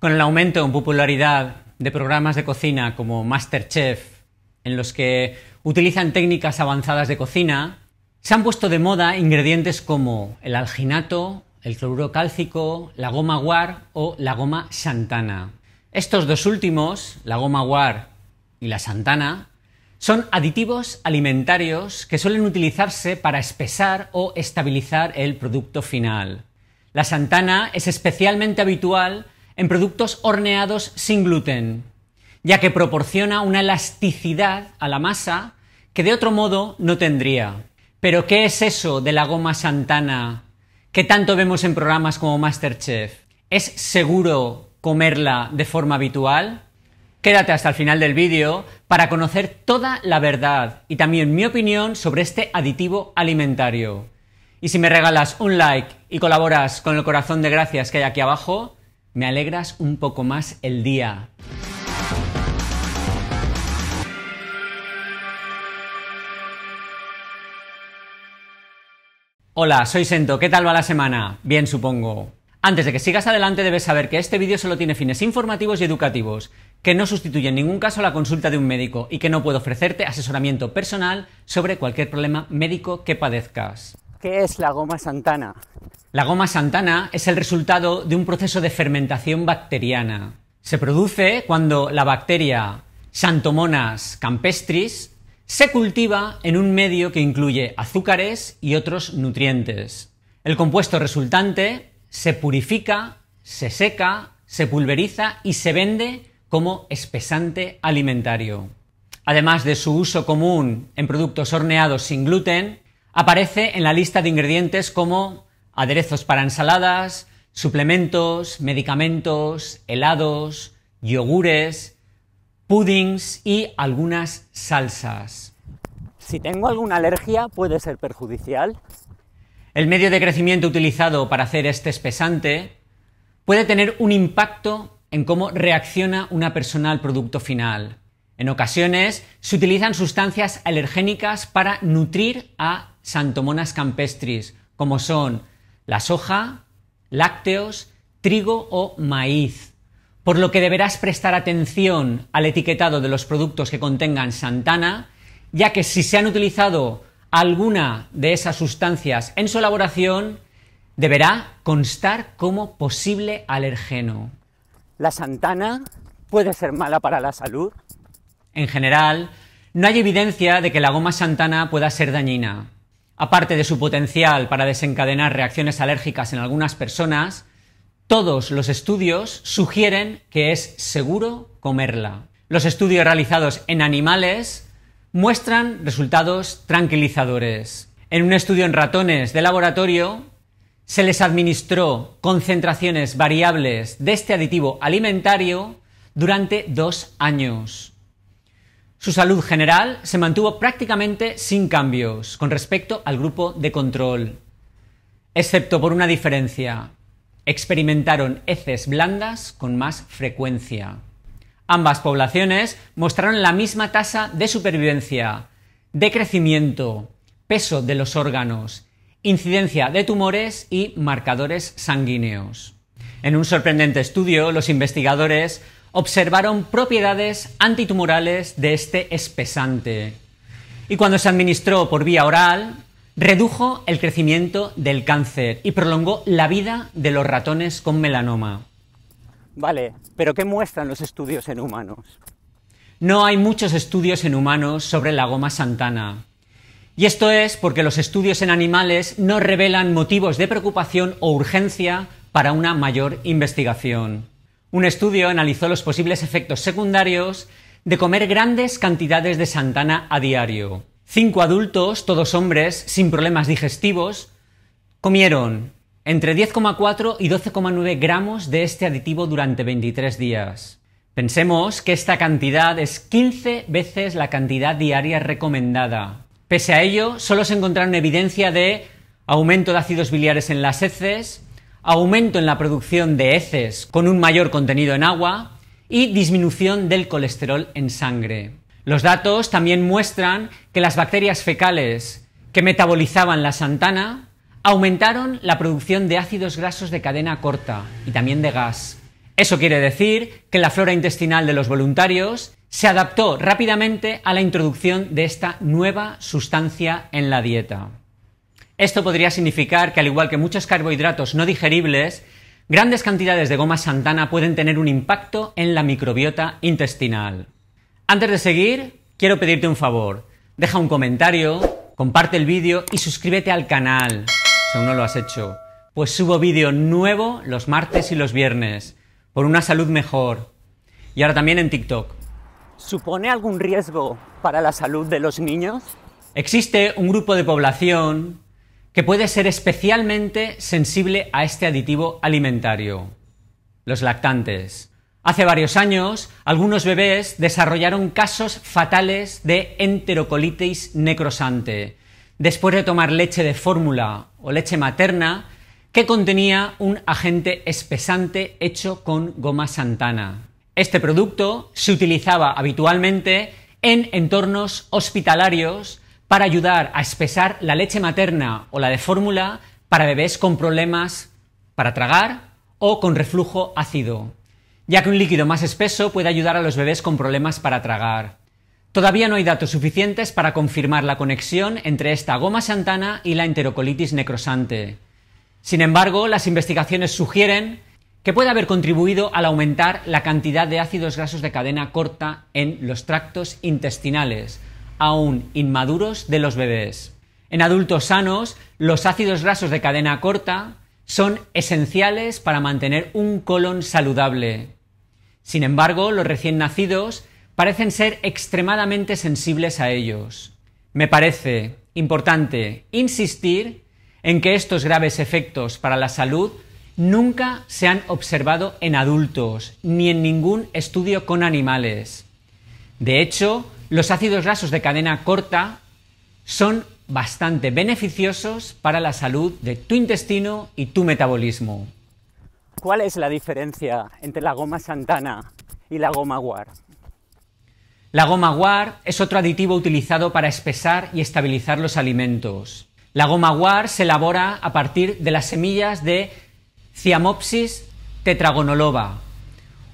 Con el aumento en popularidad de programas de cocina como MasterChef, en los que utilizan técnicas avanzadas de cocina, se han puesto de moda ingredientes como el alginato, el cloruro cálcico, la goma guar o la goma santana. Estos dos últimos, la goma guar y la santana, son aditivos alimentarios que suelen utilizarse para espesar o estabilizar el producto final. La santana es especialmente habitual en productos horneados sin gluten, ya que proporciona una elasticidad a la masa que de otro modo no tendría. Pero ¿qué es eso de la goma santana que tanto vemos en programas como Masterchef? ¿Es seguro comerla de forma habitual? Quédate hasta el final del vídeo para conocer toda la verdad y también mi opinión sobre este aditivo alimentario. Y si me regalas un like y colaboras con el corazón de gracias que hay aquí abajo, me alegras un poco más el día. Hola, soy Sento, ¿qué tal va la semana? Bien, supongo. Antes de que sigas adelante debes saber que este vídeo solo tiene fines informativos y educativos, que no sustituye en ningún caso la consulta de un médico y que no puedo ofrecerte asesoramiento personal sobre cualquier problema médico que padezcas. ¿Qué es la goma santana? La goma santana es el resultado de un proceso de fermentación bacteriana. Se produce cuando la bacteria Santomonas campestris se cultiva en un medio que incluye azúcares y otros nutrientes. El compuesto resultante se purifica, se seca, se pulveriza y se vende como espesante alimentario. Además de su uso común en productos horneados sin gluten, aparece en la lista de ingredientes como aderezos para ensaladas, suplementos, medicamentos, helados, yogures, puddings y algunas salsas. Si tengo alguna alergia, ¿puede ser perjudicial? El medio de crecimiento utilizado para hacer este espesante puede tener un impacto en cómo reacciona una persona al producto final. En ocasiones se utilizan sustancias alergénicas para nutrir a santomonas campestris, como son la soja, lácteos, trigo o maíz. Por lo que deberás prestar atención al etiquetado de los productos que contengan santana ya que si se han utilizado alguna de esas sustancias en su elaboración, deberá constar como posible alergeno. ¿La santana puede ser mala para la salud? En general, no hay evidencia de que la goma santana pueda ser dañina. Aparte de su potencial para desencadenar reacciones alérgicas en algunas personas, todos los estudios sugieren que es seguro comerla. Los estudios realizados en animales muestran resultados tranquilizadores. En un estudio en ratones de laboratorio, se les administró concentraciones variables de este aditivo alimentario durante dos años. Su salud general se mantuvo prácticamente sin cambios con respecto al grupo de control, excepto por una diferencia. Experimentaron heces blandas con más frecuencia. Ambas poblaciones mostraron la misma tasa de supervivencia, de crecimiento, peso de los órganos, incidencia de tumores y marcadores sanguíneos. En un sorprendente estudio, los investigadores observaron propiedades antitumorales de este espesante y cuando se administró por vía oral redujo el crecimiento del cáncer y prolongó la vida de los ratones con melanoma. Vale, pero ¿qué muestran los estudios en humanos? No hay muchos estudios en humanos sobre la goma santana. Y esto es porque los estudios en animales no revelan motivos de preocupación o urgencia para una mayor investigación. Un estudio analizó los posibles efectos secundarios de comer grandes cantidades de santana a diario. Cinco adultos, todos hombres, sin problemas digestivos, comieron entre 10,4 y 12,9 gramos de este aditivo durante 23 días. Pensemos que esta cantidad es 15 veces la cantidad diaria recomendada. Pese a ello, solo se encontraron evidencia de aumento de ácidos biliares en las heces, aumento en la producción de heces con un mayor contenido en agua y disminución del colesterol en sangre. Los datos también muestran que las bacterias fecales que metabolizaban la santana aumentaron la producción de ácidos grasos de cadena corta y también de gas. Eso quiere decir que la flora intestinal de los voluntarios se adaptó rápidamente a la introducción de esta nueva sustancia en la dieta. Esto podría significar que, al igual que muchos carbohidratos no digeribles, grandes cantidades de goma santana pueden tener un impacto en la microbiota intestinal. Antes de seguir, quiero pedirte un favor. Deja un comentario, comparte el vídeo y suscríbete al canal, si aún no lo has hecho. Pues subo vídeo nuevo los martes y los viernes, por una salud mejor. Y ahora también en TikTok. ¿Supone algún riesgo para la salud de los niños? Existe un grupo de población que puede ser especialmente sensible a este aditivo alimentario, los lactantes. Hace varios años, algunos bebés desarrollaron casos fatales de enterocolitis necrosante, después de tomar leche de fórmula o leche materna que contenía un agente espesante hecho con goma santana. Este producto se utilizaba habitualmente en entornos hospitalarios para ayudar a espesar la leche materna o la de fórmula para bebés con problemas para tragar o con reflujo ácido, ya que un líquido más espeso puede ayudar a los bebés con problemas para tragar. Todavía no hay datos suficientes para confirmar la conexión entre esta goma santana y la enterocolitis necrosante. Sin embargo, las investigaciones sugieren que puede haber contribuido al aumentar la cantidad de ácidos grasos de cadena corta en los tractos intestinales, aún inmaduros de los bebés. En adultos sanos, los ácidos grasos de cadena corta son esenciales para mantener un colon saludable. Sin embargo, los recién nacidos parecen ser extremadamente sensibles a ellos. Me parece importante insistir en que estos graves efectos para la salud nunca se han observado en adultos ni en ningún estudio con animales. De hecho, los ácidos grasos de cadena corta son bastante beneficiosos para la salud de tu intestino y tu metabolismo. ¿Cuál es la diferencia entre la goma Santana y la goma guar? La goma guar es otro aditivo utilizado para espesar y estabilizar los alimentos. La goma guar se elabora a partir de las semillas de Ciamopsis tetragonoloba,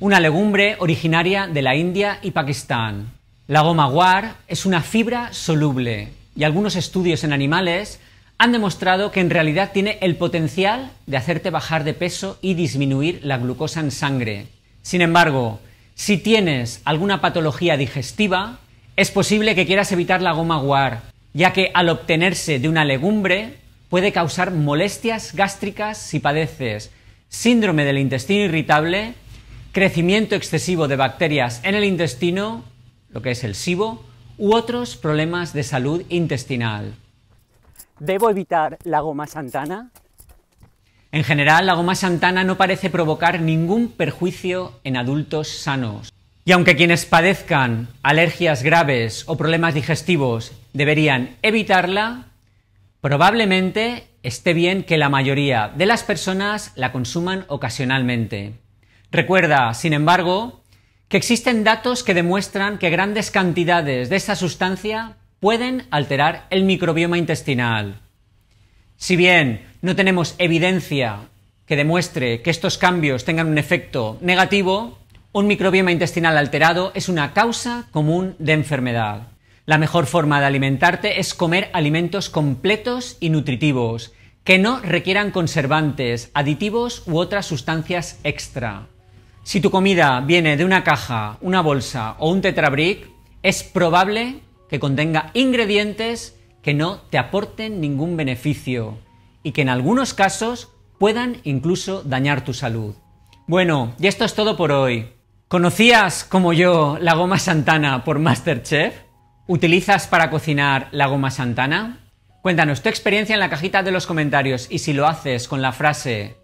una legumbre originaria de la India y Pakistán. La goma guar es una fibra soluble y algunos estudios en animales han demostrado que en realidad tiene el potencial de hacerte bajar de peso y disminuir la glucosa en sangre. Sin embargo, si tienes alguna patología digestiva, es posible que quieras evitar la goma guar, ya que al obtenerse de una legumbre puede causar molestias gástricas si padeces síndrome del intestino irritable, crecimiento excesivo de bacterias en el intestino lo que es el SIBO, u otros problemas de salud intestinal. ¿Debo evitar la goma santana? En general, la goma santana no parece provocar ningún perjuicio en adultos sanos. Y aunque quienes padezcan alergias graves o problemas digestivos deberían evitarla, probablemente esté bien que la mayoría de las personas la consuman ocasionalmente. Recuerda, sin embargo, que existen datos que demuestran que grandes cantidades de esta sustancia pueden alterar el microbioma intestinal. Si bien no tenemos evidencia que demuestre que estos cambios tengan un efecto negativo, un microbioma intestinal alterado es una causa común de enfermedad. La mejor forma de alimentarte es comer alimentos completos y nutritivos, que no requieran conservantes, aditivos u otras sustancias extra. Si tu comida viene de una caja, una bolsa o un tetrabric, es probable que contenga ingredientes que no te aporten ningún beneficio y que en algunos casos puedan incluso dañar tu salud. Bueno, y esto es todo por hoy. ¿Conocías, como yo, la goma santana por Masterchef? ¿Utilizas para cocinar la goma santana? Cuéntanos tu experiencia en la cajita de los comentarios y si lo haces con la frase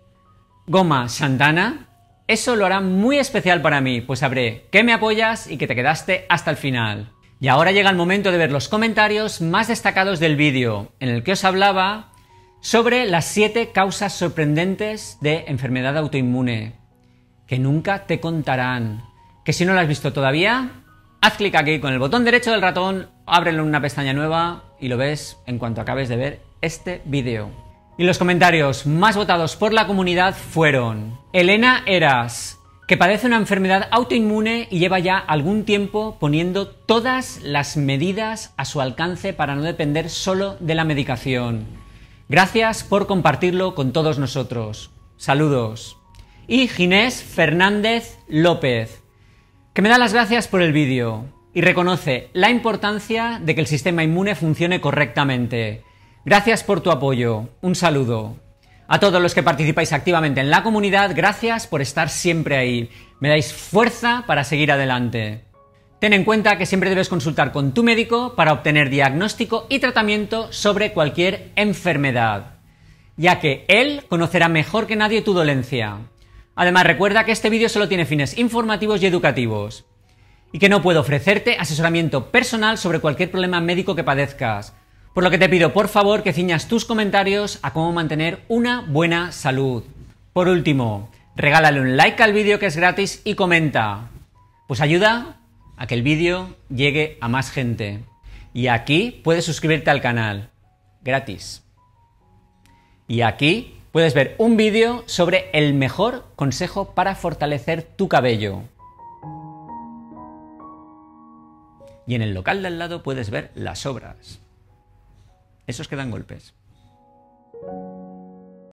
goma santana, eso lo hará muy especial para mí, pues sabré que me apoyas y que te quedaste hasta el final. Y ahora llega el momento de ver los comentarios más destacados del vídeo, en el que os hablaba sobre las 7 causas sorprendentes de enfermedad autoinmune, que nunca te contarán. Que si no lo has visto todavía, haz clic aquí con el botón derecho del ratón, ábrelo en una pestaña nueva y lo ves en cuanto acabes de ver este vídeo. Y los comentarios más votados por la comunidad fueron Elena Eras, que padece una enfermedad autoinmune y lleva ya algún tiempo poniendo todas las medidas a su alcance para no depender solo de la medicación. Gracias por compartirlo con todos nosotros. Saludos. Y Ginés Fernández López, que me da las gracias por el vídeo y reconoce la importancia de que el sistema inmune funcione correctamente Gracias por tu apoyo. Un saludo. A todos los que participáis activamente en la comunidad, gracias por estar siempre ahí. Me dais fuerza para seguir adelante. Ten en cuenta que siempre debes consultar con tu médico para obtener diagnóstico y tratamiento sobre cualquier enfermedad, ya que él conocerá mejor que nadie tu dolencia. Además, recuerda que este vídeo solo tiene fines informativos y educativos, y que no puedo ofrecerte asesoramiento personal sobre cualquier problema médico que padezcas. Por lo que te pido por favor que ciñas tus comentarios a cómo mantener una buena salud. Por último, regálale un like al vídeo que es gratis y comenta. Pues ayuda a que el vídeo llegue a más gente. Y aquí puedes suscribirte al canal, gratis. Y aquí puedes ver un vídeo sobre el mejor consejo para fortalecer tu cabello. Y en el local de al lado puedes ver las obras. Esos quedan golpes.